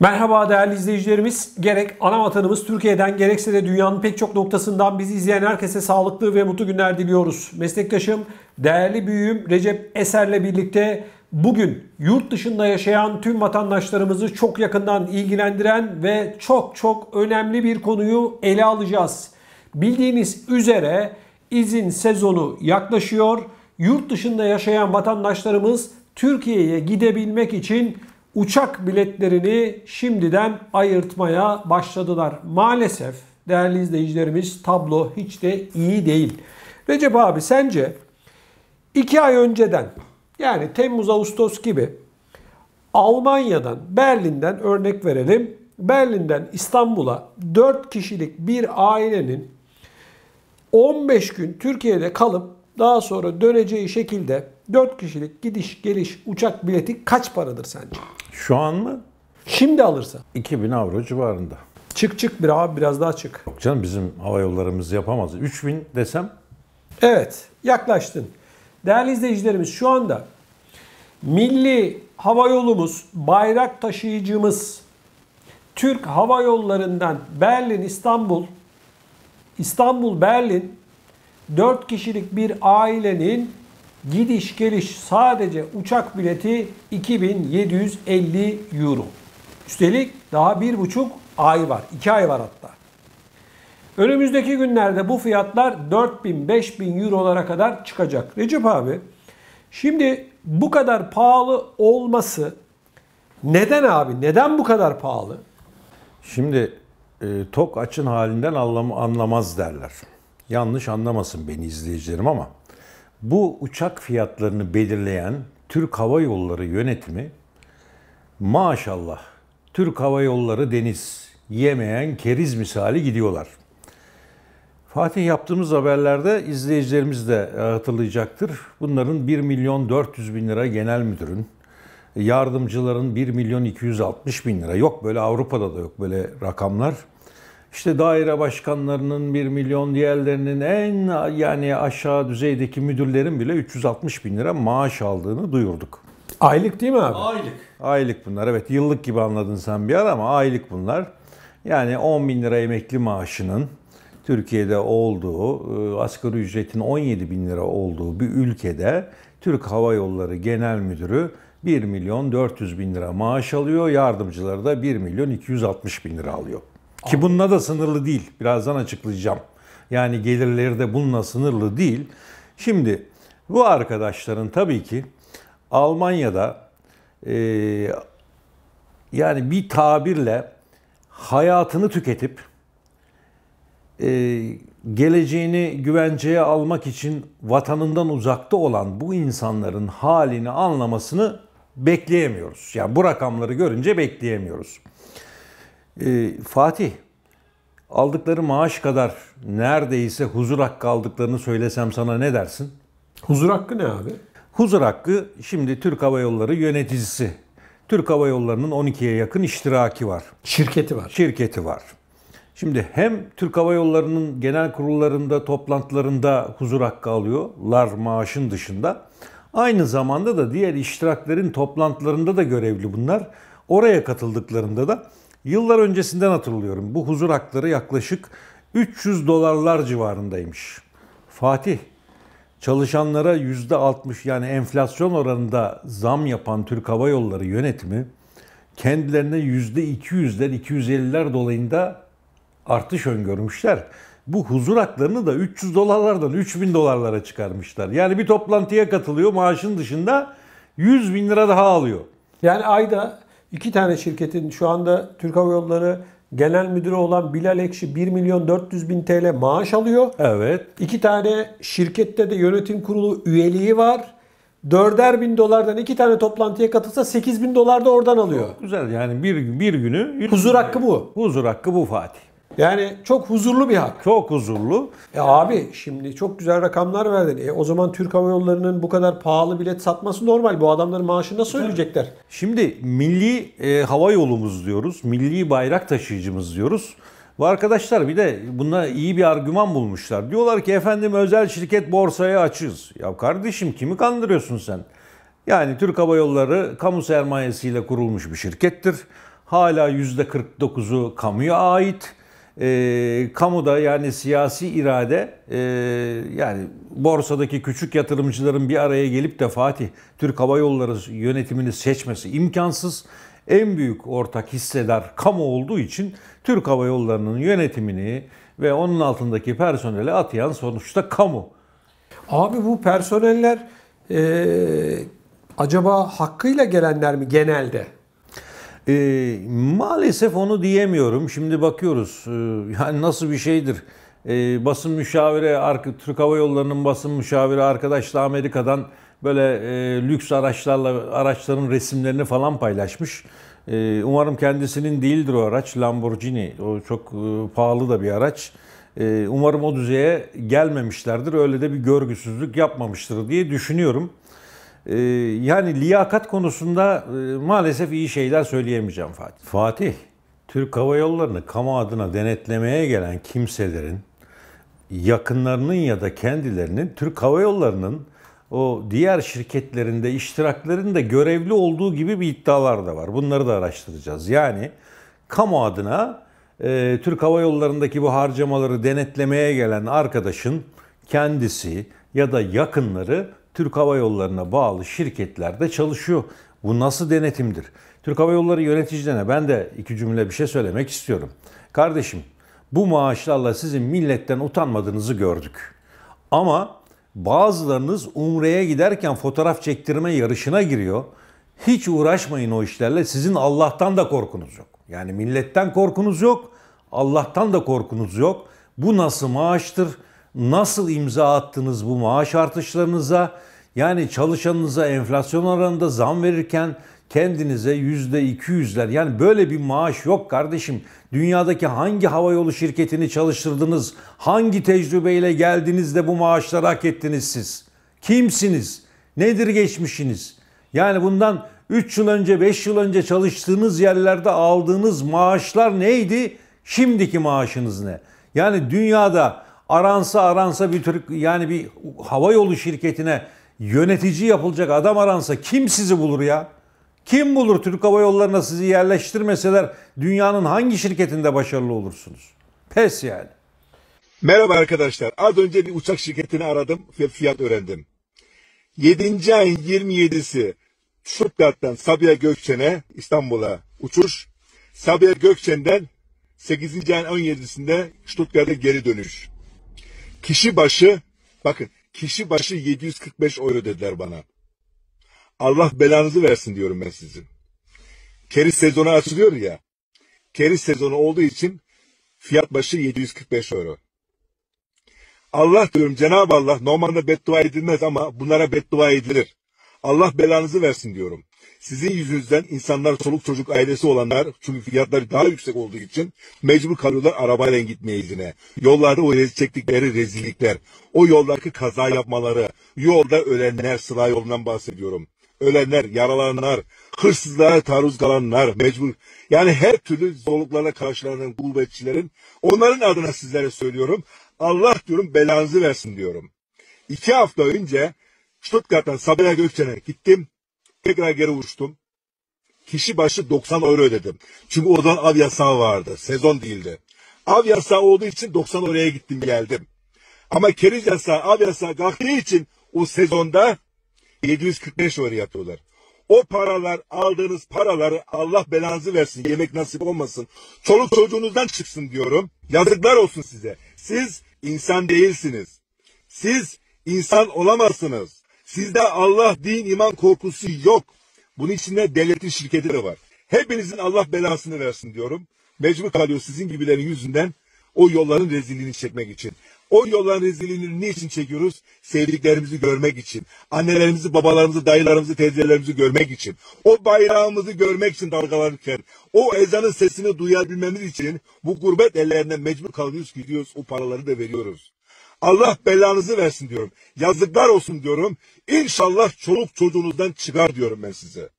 Merhaba değerli izleyicilerimiz. Gerek ana vatanımız Türkiye'den gerekse de dünyanın pek çok noktasından bizi izleyen herkese sağlıklı ve mutlu günler diliyoruz. Meslektaşım, değerli büyüğüm Recep Eser'le birlikte bugün yurt dışında yaşayan tüm vatandaşlarımızı çok yakından ilgilendiren ve çok çok önemli bir konuyu ele alacağız. Bildiğiniz üzere izin sezonu yaklaşıyor yurt dışında yaşayan vatandaşlarımız Türkiye'ye gidebilmek için uçak biletlerini şimdiden ayırtmaya başladılar. Maalesef değerli izleyicilerimiz tablo hiç de iyi değil. Recep abi sence 2 ay önceden yani Temmuz-Ağustos gibi Almanya'dan, Berlin'den örnek verelim. Berlin'den İstanbul'a 4 kişilik bir ailenin 15 gün Türkiye'de kalıp daha sonra döneceği şekilde 4 kişilik gidiş geliş uçak bileti kaç paradır sence? Şu an mı? Şimdi alırsa. 2000 avro civarında. Çık çık bir abi biraz daha çık. Yok canım bizim hava yollarımız yapamaz. 3000 desem? Evet yaklaştın. Değerli izleyicilerimiz şu anda milli hava yolumuz, bayrak taşıyıcımız Türk Hava Yolları'ndan Berlin İstanbul, İstanbul Berlin 4 kişilik bir ailenin gidiş geliş sadece uçak bileti 2750 euro. Üstelik daha 1,5 ay var. 2 ay var hatta. Önümüzdeki günlerde bu fiyatlar 4000-5000 eurolara kadar çıkacak. Recep abi şimdi bu kadar pahalı olması neden abi? Neden bu kadar pahalı? Şimdi e, tok açın halinden anlamaz derler yanlış anlamasın beni izleyicilerim ama bu uçak fiyatlarını belirleyen Türk Hava Yolları yönetimi maşallah Türk Hava Yolları deniz yemeyen keriz misali gidiyorlar. Fatih yaptığımız haberlerde izleyicilerimiz de e, hatırlayacaktır. Bunların 1 milyon 400 bin lira genel müdürün, yardımcıların 1 milyon 260 bin lira. Yok böyle Avrupa'da da yok böyle rakamlar işte daire başkanlarının 1 milyon, diğerlerinin en yani aşağı düzeydeki müdürlerin bile 360 bin lira maaş aldığını duyurduk. Aylık değil mi abi? Aylık. Aylık bunlar evet yıllık gibi anladın sen bir ara ama aylık bunlar. Yani 10 bin lira emekli maaşının Türkiye'de olduğu, e, asgari ücretin 17 bin lira olduğu bir ülkede Türk Hava Yolları Genel Müdürü 1 milyon 400 bin lira maaş alıyor, yardımcıları da 1 milyon 260 bin lira alıyor. Ki bununla da sınırlı değil. Birazdan açıklayacağım. Yani gelirleri de bununla sınırlı değil. Şimdi bu arkadaşların tabii ki Almanya'da e, yani bir tabirle hayatını tüketip e, geleceğini güvenceye almak için vatanından uzakta olan bu insanların halini anlamasını bekleyemiyoruz. Yani bu rakamları görünce bekleyemiyoruz. E, Fatih, aldıkları maaş kadar neredeyse huzur hakkı aldıklarını söylesem sana ne dersin? Huzur hakkı ne abi? Huzur hakkı şimdi Türk Hava Yolları yöneticisi. Türk Hava Yolları'nın 12'ye yakın iştiraki var. Şirketi var. Şirketi var. Şimdi hem Türk Hava Yolları'nın genel kurullarında, toplantılarında huzur hakkı alıyorlar maaşın dışında. Aynı zamanda da diğer iştiraklerin toplantılarında da görevli bunlar. Oraya katıldıklarında da Yıllar öncesinden hatırlıyorum. Bu huzur hakları yaklaşık 300 dolarlar civarındaymış. Fatih, çalışanlara %60 yani enflasyon oranında zam yapan Türk Hava Yolları yönetimi kendilerine %200'ler, 250'ler dolayında artış öngörmüşler. Bu huzur haklarını da 300 dolarlardan 3000 dolarlara çıkarmışlar. Yani bir toplantıya katılıyor maaşın dışında 100 bin lira daha alıyor. Yani ayda İki tane şirketin şu anda Türk Hava Yolları genel müdürü olan Bilal Ekşi 1 milyon 400 bin TL maaş alıyor. Evet. İki tane şirkette de yönetim kurulu üyeliği var. Dörder bin dolardan iki tane toplantıya katılsa 8 bin dolar da oradan alıyor. Güzel yani bir, bir günü... Huzur hakkı bu. Huzur hakkı bu Fatih. Yani çok huzurlu bir hak. Çok huzurlu. E abi şimdi çok güzel rakamlar verdin. E o zaman Türk Hava Yolları'nın bu kadar pahalı bilet satması normal. Bu adamların maaşını nasıl ödeyecekler? Şimdi milli e, hava yolumuz diyoruz. Milli bayrak taşıyıcımız diyoruz. Bu arkadaşlar bir de buna iyi bir argüman bulmuşlar. Diyorlar ki efendim özel şirket borsaya açız. Ya kardeşim kimi kandırıyorsun sen? Yani Türk Hava Yolları kamu sermayesiyle kurulmuş bir şirkettir. Hala %49'u kamuya ait e, kamuda yani siyasi irade e, yani borsadaki küçük yatırımcıların bir araya gelip de Fatih Türk Hava Yolları yönetimini seçmesi imkansız. En büyük ortak hissedar kamu olduğu için Türk Hava Yolları'nın yönetimini ve onun altındaki personeli atayan sonuçta kamu. Abi bu personeller e, acaba hakkıyla gelenler mi genelde? E, maalesef onu diyemiyorum. Şimdi bakıyoruz e, yani nasıl bir şeydir. E, basın müşavire, Türk Hava Yolları'nın basın müşaviri arkadaşla Amerika'dan böyle e, lüks araçlarla araçların resimlerini falan paylaşmış. E, umarım kendisinin değildir o araç. Lamborghini. O çok e, pahalı da bir araç. E, umarım o düzeye gelmemişlerdir. Öyle de bir görgüsüzlük yapmamıştır diye düşünüyorum. Ee, yani liyakat konusunda e, maalesef iyi şeyler söyleyemeyeceğim Fatih. Fatih, Türk Hava Yolları'nı kamu adına denetlemeye gelen kimselerin yakınlarının ya da kendilerinin Türk Hava Yolları'nın o diğer şirketlerinde iştiraklerinde görevli olduğu gibi bir iddialar da var. Bunları da araştıracağız. Yani kamu adına e, Türk Hava Yolları'ndaki bu harcamaları denetlemeye gelen arkadaşın kendisi ya da yakınları Türk Hava Yolları'na bağlı şirketlerde çalışıyor. Bu nasıl denetimdir? Türk Hava Yolları yöneticilerine ben de iki cümle bir şey söylemek istiyorum. Kardeşim bu maaşlarla sizin milletten utanmadığınızı gördük. Ama bazılarınız umreye giderken fotoğraf çektirme yarışına giriyor. Hiç uğraşmayın o işlerle. Sizin Allah'tan da korkunuz yok. Yani milletten korkunuz yok. Allah'tan da korkunuz yok. Bu nasıl maaştır? Nasıl imza attınız bu maaş artışlarınıza? Yani çalışanınıza enflasyon oranında zam verirken kendinize yüzde iki yüzler yani böyle bir maaş yok kardeşim. Dünyadaki hangi havayolu şirketini çalıştırdınız? Hangi tecrübeyle geldiniz de bu maaşları hak ettiniz siz? Kimsiniz? Nedir geçmişiniz? Yani bundan 3 yıl önce 5 yıl önce çalıştığınız yerlerde aldığınız maaşlar neydi? Şimdiki maaşınız ne? Yani dünyada Aransa aransa bir Türk yani bir hava yolu şirketine yönetici yapılacak adam aransa kim sizi bulur ya? Kim bulur Türk Hava Yolları'na sizi yerleştirmeseler dünyanın hangi şirketinde başarılı olursunuz? Pes yani. Merhaba arkadaşlar. Az önce bir uçak şirketini aradım ve fiyat öğrendim. 7. ayın 27'si Stuttgart'tan Sabiha Gökçen'e İstanbul'a uçuş. Sabiha Gökçen'den 8. ayın 17'sinde Stuttgart'a geri dönüş. Kişi başı bakın kişi başı 745 euro dediler bana. Allah belanızı versin diyorum ben sizin. Keriz sezonu açılıyor ya. Keriz sezonu olduğu için fiyat başı 745 euro. Allah diyorum Cenab-ı Allah normalde beddua edilmez ama bunlara beddua edilir. Allah belanızı versin diyorum. Sizin yüzünüzden insanlar çoluk çocuk ailesi olanlar çünkü fiyatları daha yüksek olduğu için mecbur kalıyorlar arabayla gitmeye izine. Yollarda o rez çektikleri rezillikler, o yoldaki kaza yapmaları, yolda ölenler sıra yolundan bahsediyorum. Ölenler, yaralananlar, hırsızlığa taarruz kalanlar, mecbur. Yani her türlü zorluklarla karşılanan gurbetçilerin onların adına sizlere söylüyorum. Allah diyorum belanızı versin diyorum. İki hafta önce Stuttgart'tan Sabiha Gökçen'e gittim tekrar geri uçtum. Kişi başı 90 euro ödedim. Çünkü o zaman av yasağı vardı. Sezon değildi. Av yasağı olduğu için 90 oraya gittim geldim. Ama keriz yasağı, av yasağı kalktığı için o sezonda 745 euro yatıyorlar. O paralar aldığınız paraları Allah belanızı versin. Yemek nasip olmasın. Çoluk çocuğunuzdan çıksın diyorum. Yazıklar olsun size. Siz insan değilsiniz. Siz insan olamazsınız. Sizde Allah, din, iman korkusu yok. Bunun içinde devletin şirketi de var. Hepinizin Allah belasını versin diyorum. Mecbur kalıyor sizin gibilerin yüzünden o yolların rezilliğini çekmek için. O yolların rezilliğini niçin çekiyoruz? Sevdiklerimizi görmek için. Annelerimizi, babalarımızı, dayılarımızı, teyzelerimizi görmek için. O bayrağımızı görmek için dalgalanırken. O ezanın sesini duyabilmemiz için bu gurbet ellerine mecbur kalıyoruz gidiyoruz. O paraları da veriyoruz. Allah belanızı versin diyorum. Yazıklar olsun diyorum. İnşallah çoluk çocuğunuzdan çıkar diyorum ben size.